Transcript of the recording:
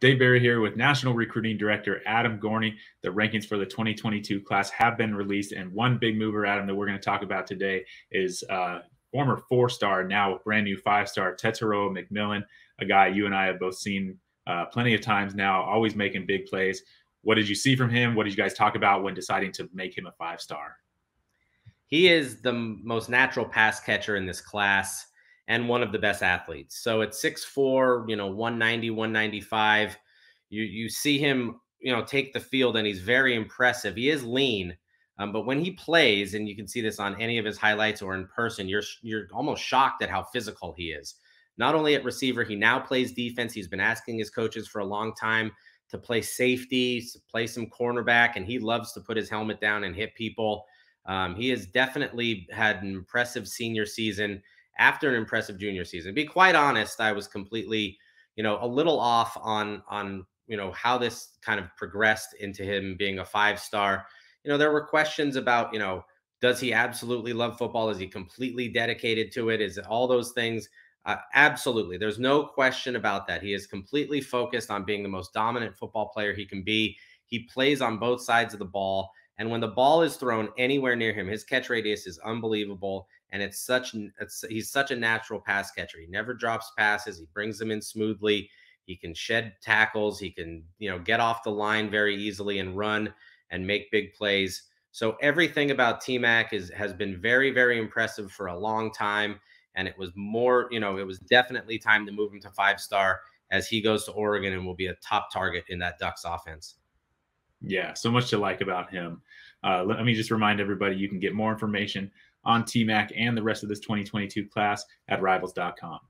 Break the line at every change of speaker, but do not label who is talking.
Dave Barry here with National Recruiting Director Adam Gorney. The rankings for the 2022 class have been released, and one big mover, Adam, that we're going to talk about today is uh, former four-star, now brand new five-star Tetero McMillan, a guy you and I have both seen uh, plenty of times now, always making big plays. What did you see from him? What did you guys talk about when deciding to make him a five-star?
He is the most natural pass catcher in this class and one of the best athletes. So at 6'4, you know, 190, 195, you you see him, you know, take the field and he's very impressive. He is lean, um, but when he plays and you can see this on any of his highlights or in person, you're you're almost shocked at how physical he is. Not only at receiver, he now plays defense. He's been asking his coaches for a long time to play safety, to play some cornerback, and he loves to put his helmet down and hit people. Um, he has definitely had an impressive senior season after an impressive junior season. be quite honest, I was completely, you know, a little off on on you know how this kind of progressed into him being a five star. You know, there were questions about you know does he absolutely love football? Is he completely dedicated to it? Is it all those things? Uh, absolutely. There's no question about that. He is completely focused on being the most dominant football player he can be. He plays on both sides of the ball. And when the ball is thrown anywhere near him, his catch radius is unbelievable and it's such it's, he's such a natural pass catcher. He never drops passes. He brings them in smoothly. He can shed tackles. He can you know get off the line very easily and run and make big plays. So everything about T Mac is has been very very impressive for a long time. And it was more you know it was definitely time to move him to five star as he goes to Oregon and will be a top target in that Ducks offense. Yeah, so much to like about him.
Uh, let me just remind everybody you can get more information on TMAC and the rest of this 2022 class at rivals.com.